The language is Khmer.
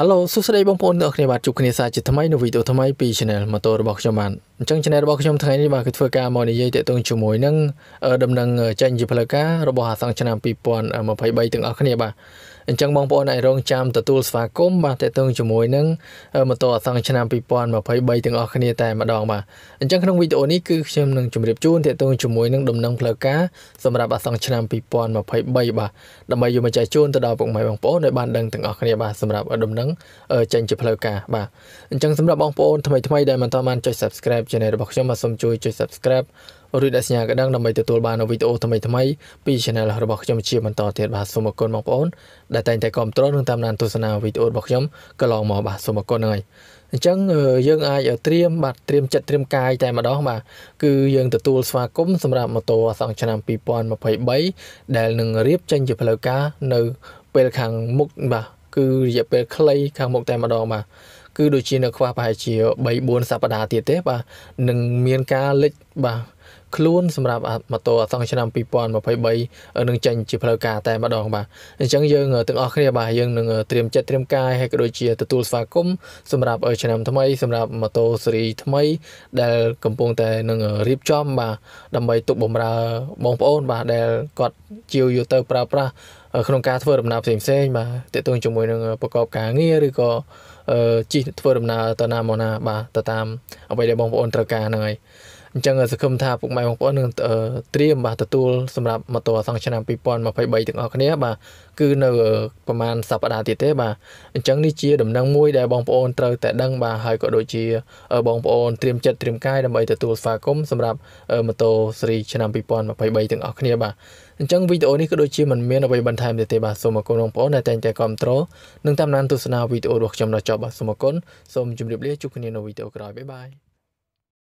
Hello សួស្តីបងប្អូនទាំងអស់គ្នាបាទជួបគ្នាសាជាថ្មីនៅវីដេអូថ្មីពី Channel ម៉ូតូរបស់ខ្ញុំបាទអញ្ចឹង Channel របស់ខ្ញុំថ្ងៃនេះបាទគឺធ្វើការមកនិយាយទាក់ទងជាមួយនឹងដំណឹងចេញជាផ្លូវការរបស់អាសង្ឃឆ្នាំ2023ទាំងអស់គ្នាបាទអញ្ចឹងបងប្អូនអាចរងចាំទទួលស្វាគមន៍បាទតេតឹងជាមួយនឹងម៉ូតូអសង្ឆ្នាំ2023ទាំងអស់គ្នាតែម្ដងបាទអញ្ចឹងក្នុងវីដេអូនេះគឺខ្ញុំនឹងជម្រាបជូនតេតឹងជាមួយនឹងដំណឹងផ្លូវការសម្រាប់អសង្ឆ្នាំ2023បាទដើម្បីយកមកចែកជូនទៅដល់ពុកម៉ែបងប្អូនឲ្យបានដឹងទាំងអស់គ្នាបាទសម្រាប់ដំណឹងចេញជាផ្លូវការបាទអញ្ចឹងសម្រាប់បងប្អូនថ្មីថ្មីដែលមិនទាន់បានចុច Subscribe Channel របស់ខ្ញុំបាទសូមជួយចុច Subscribe រួចដាក់សញ្ញាកណ្ដឹងដើម្បីទទួលបាននូវវីដេអូថ្មីៗពី Channel របស់ខ្ញុំជាបន្តទៀតបាទសូមអរគុណបងប្អូនដែលតែងតែគ្រប់គ្រងនិងតាមដានទស្សនាវីដេអូរបស់ខ្ញុំកន្លងមកបាទសូមអរគុណហើយអញ្ចឹងយើងអាចត្រៀមបាទត្រៀមចិត្តត្រៀមកាយតែម្ដងបាទគឺយើងទទួលស្វាគមន៍សម្រាប់ម៉ូតូអសង្ឆ្នាំ2023ដែលនឹងរៀបចេញជាផ្លូវការនៅពេលខាងមុខបាទគឺរយៈពេលខ្លីខាងមុខតែម្ដងបាទគឺដូចជានៅខ្វះប្រហែលជា3 4សប្តាហ៍ទៀតទេ បាទនឹងមានការលិចបាទខ្លួនសម្រាប់ម៉ូតូអសង្ឆ្នាំ2023នឹងចេញជាផ្លូវការតែម្ដងបាទអញ្ចឹងយើងទាំងអស់គ្នាបាទយើងនឹងត្រៀមចិត្តត្រៀមកាយហើយក៏ដូចជាទទួលស្វាគមន៍សម្រាប់ឆ្នាំថ្មី សម្រាប់ម៉ូតូស៊េរីថ្មី ដែលកំពុងតែនឹងរៀបចំបាទដើម្បីទុកបំរើបងប្អូន បាទដែលគាត់ជាវយកទៅប្រើប្រាស់ក្នុងការធ្វើដំណើរផ្សេងផ្សេងបាទតេតងជាមួយនឹងប្រកបការងារឬក៏ជិះធ្វើដំណើរទៅណាមកណាបាទទៅតាមអ្វីដែលបងប្អូនត្រូវការហ្នឹងហើយអញ្ចឹងសង្ឃឹមថាពុកម៉ែបងប្អូននឹងត្រៀមបាទទទួលសម្រាប់ម៉ូតូអសងឆ្នាំ2023ទាំងអស់គ្នាបាទគឺនៅប្រហែលសប្តាហ៍ទៀតទេបាទអញ្ចឹងនេះជាដំណឹងមួយដែលបងប្អូនត្រូវតែដឹងបាទហើយក៏ដូចជាបងប្អូនត្រៀមចិត្តត្រៀមកាយដើម្បីទទួលស្វាគមន៍សម្រាប់ម៉ូតូស៊េរីឆ្នាំ2023ទាំងអស់គ្នាបាទអញ្ចឹងវីដេអូនេះក៏ដូចជាមិនមានអ្វីបន្ថែមទៀតទេបាទសូមអរគុណបងប្អូនដែលតែងតែគ្រប់គ្រងនិងតាមដានទស្សនាវីដេអូរបស់ខ្ញុំដល់ចប់បាទសូមអរគុណសូមជម្រាបលាជួបគ្នានៅវីដេអូក្រោយបាយបាយ